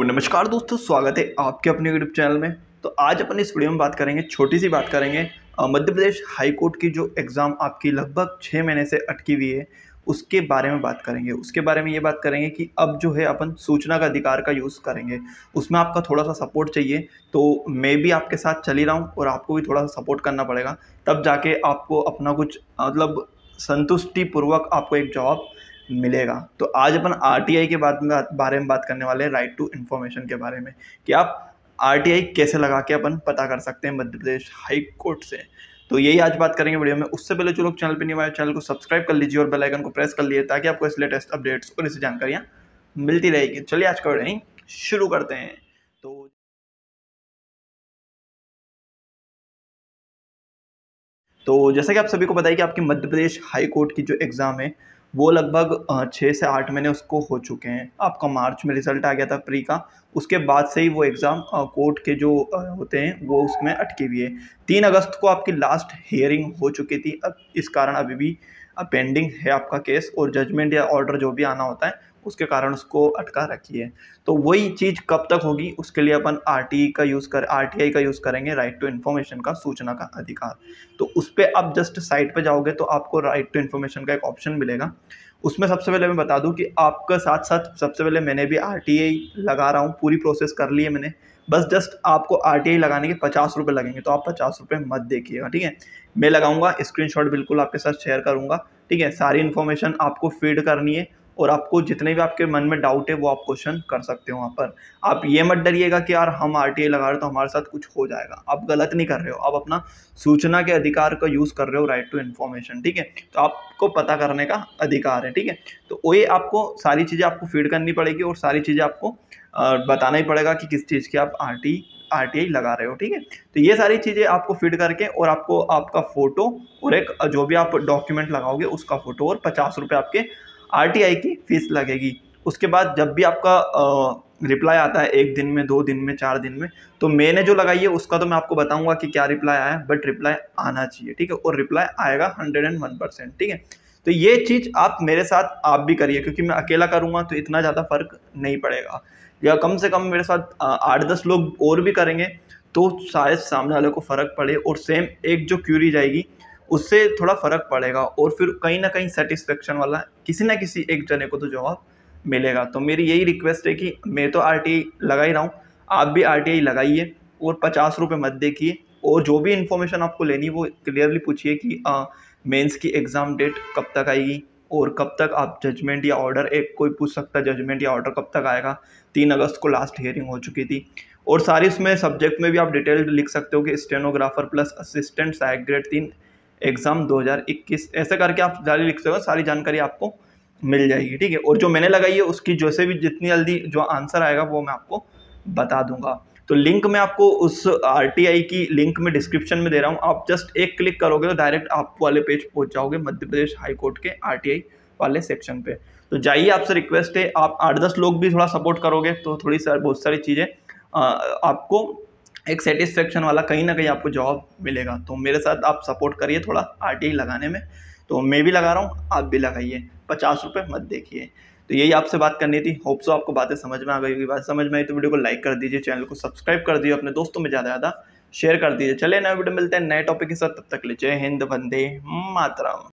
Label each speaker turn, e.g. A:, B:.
A: नमस्कार दोस्तों स्वागत है आपके अपने यूट्यूब चैनल में तो आज अपन इस वीडियो में बात करेंगे छोटी सी बात करेंगे मध्य प्रदेश हाई कोर्ट की जो एग्ज़ाम आपकी लगभग छः महीने से अटकी हुई है उसके बारे में बात करेंगे उसके बारे में ये बात करेंगे कि अब जो है अपन सूचना का अधिकार का यूज़ करेंगे उसमें आपका थोड़ा सा सपोर्ट चाहिए तो मैं भी आपके साथ चली रहा हूँ और आपको भी थोड़ा सा सपोर्ट करना पड़ेगा तब जाके आपको अपना कुछ मतलब संतुष्टिपूर्वक आपको एक जॉब मिलेगा तो आज अपन आर के बाद में बारे में बात करने वाले हैं राइट टू इन्फॉर्मेशन के बारे में कि आप आर कैसे लगा के अपन पता कर सकते हैं मध्य प्रदेश हाई कोर्ट से तो यही आज बात करेंगे वीडियो में उससे पहले जो लोग चैनल पर नहीं हमारे चैनल को सब्सक्राइब कर लीजिए और बेल आइकन को प्रेस कर लीजिए ताकि आपको इस लेटेस्ट अपडेट्स और इससे जानकारियाँ मिलती रहेगी चलिए आज का वीडियो शुरू करते हैं तो तो जैसा कि आप सभी को बताइए कि आपकी मध्य प्रदेश हाई कोर्ट की जो एग्ज़ाम है वो लगभग छः से आठ महीने उसको हो चुके हैं आपका मार्च में रिज़ल्ट आ गया था प्री का उसके बाद से ही वो एग्ज़ाम कोर्ट के जो होते हैं वो उसमें अटके हुए है तीन अगस्त को आपकी लास्ट हेयरिंग हो चुकी थी अब इस कारण अभी भी पेंडिंग है आपका केस और जजमेंट या ऑर्डर जो भी आना होता है उसके कारण उसको अटका रखी है तो वही चीज़ कब तक होगी उसके लिए अपन आर e का यूज़ कर आर का यूज़ करेंगे राइट टू इन्फॉर्मेशन का सूचना का अधिकार तो उस पर आप जस्ट साइट पर जाओगे तो आपको राइट टू इन्फॉर्मेशन का एक ऑप्शन मिलेगा उसमें सबसे पहले मैं बता दूं कि आपका साथ साथ सबसे पहले मैंने भी आर लगा रहा हूँ पूरी प्रोसेस कर ली है मैंने बस जस्ट आपको आर लगाने के पचास रुपये लगेंगे तो आप पचास रुपये मत देखिएगा ठीक है मैं लगाऊंगा स्क्रीनशॉट बिल्कुल आपके साथ शेयर करूंगा ठीक है सारी इन्फॉर्मेशन आपको फीड करनी है और आपको जितने भी आपके मन में डाउट है वो आप क्वेश्चन कर सकते हो वहाँ पर आप ये मत डरिएगा कि यार हम आर टी लगा रहे तो हमारे साथ कुछ हो जाएगा आप गलत नहीं कर रहे हो आप अपना सूचना के अधिकार का यूज़ कर रहे हो राइट टू इन्फॉर्मेशन ठीक है तो आपको पता करने का अधिकार है ठीक है तो ये आपको सारी चीज़ें आपको फीड करनी पड़ेगी और सारी चीज़ें आपको बताना ही पड़ेगा कि किस चीज़ की आप आर आर लगा रहे हो ठीक है तो ये सारी चीज़ें आपको फिट करके और आपको आपका फ़ोटो और एक जो भी आप डॉक्यूमेंट लगाओगे उसका फ़ोटो और पचास रुपये आपके आर की फ़ीस लगेगी उसके बाद जब भी आपका रिप्लाई आता है एक दिन में दो दिन में चार दिन में तो मैंने जो लगाई है उसका तो मैं आपको बताऊंगा कि क्या रिप्लाई आया है बट रिप्लाई आना चाहिए ठीक है और रिप्लाई आएगा हंड्रेड एंड वन परसेंट ठीक है तो ये चीज़ आप मेरे साथ आप भी करिए क्योंकि मैं अकेला करूँगा तो इतना ज़्यादा फ़र्क नहीं पड़ेगा या कम से कम मेरे साथ आठ दस लोग और भी करेंगे तो शायद सामने वाले को फ़र्क पड़े और सेम एक जो क्यूरी जाएगी उससे थोड़ा फ़र्क पड़ेगा और फिर कहीं ना कहीं सेटिस्फेक्शन वाला किसी ना किसी एक जने को तो जवाब मिलेगा तो मेरी यही रिक्वेस्ट है कि मैं तो आर लगा ही रहा हूँ आप भी आर लगाइए और पचास रुपये मत देखिए और जो भी इन्फॉर्मेशन आपको लेनी वो क्लियरली पूछिए कि मेंस की एग्ज़ाम डेट कब तक आएगी और कब तक आप जजमेंट या ऑर्डर एक कोई पूछ सकता है जजमेंट या ऑर्डर कब तक आएगा तीन अगस्त को लास्ट हियरिंग हो चुकी थी और सारी उसमें सब्जेक्ट में भी आप डिटेल्ड लिख सकते हो कि स्टेनोग्राफर प्लस असिस्टेंट साइक ग्रेड तीन एग्ज़ाम 2021 ऐसे करके आप जारी लिख सकते हो सारी जानकारी आपको मिल जाएगी ठीक है और जो मैंने लगाई है उसकी जैसे भी जितनी जल्दी जो आंसर आएगा वो मैं आपको बता दूंगा तो लिंक मैं आपको उस आर की लिंक में डिस्क्रिप्शन में दे रहा हूँ आप जस्ट एक क्लिक करोगे तो डायरेक्ट आप वाले पेज पहुँच जाओगे मध्य प्रदेश हाईकोर्ट के आर वाले सेक्शन पे तो जाइए आपसे रिक्वेस्ट है आप आठ दस लोग भी थोड़ा सपोर्ट करोगे तो थोड़ी सारी बहुत सारी चीज़ें आपको एक सेटिस्फेक्शन वाला कहीं ना कहीं आपको जॉब मिलेगा तो मेरे साथ आप सपोर्ट करिए थोड़ा आर लगाने में तो मैं भी लगा रहा हूँ आप भी लगाइए पचास रुपये मत देखिए तो यही आपसे बात करनी थी होप सो आपको बातें समझ में आ गई होगी बात समझ में आई तो वीडियो को लाइक कर दीजिए चैनल को सब्सक्राइब कर दीजिए अपने दोस्तों में ज़्यादा ज़्यादा शेयर कर दीजिए चले नए वीडियो मिलते हैं नए टॉपिक के साथ तब तक ले जय हिंद वंदे मातरम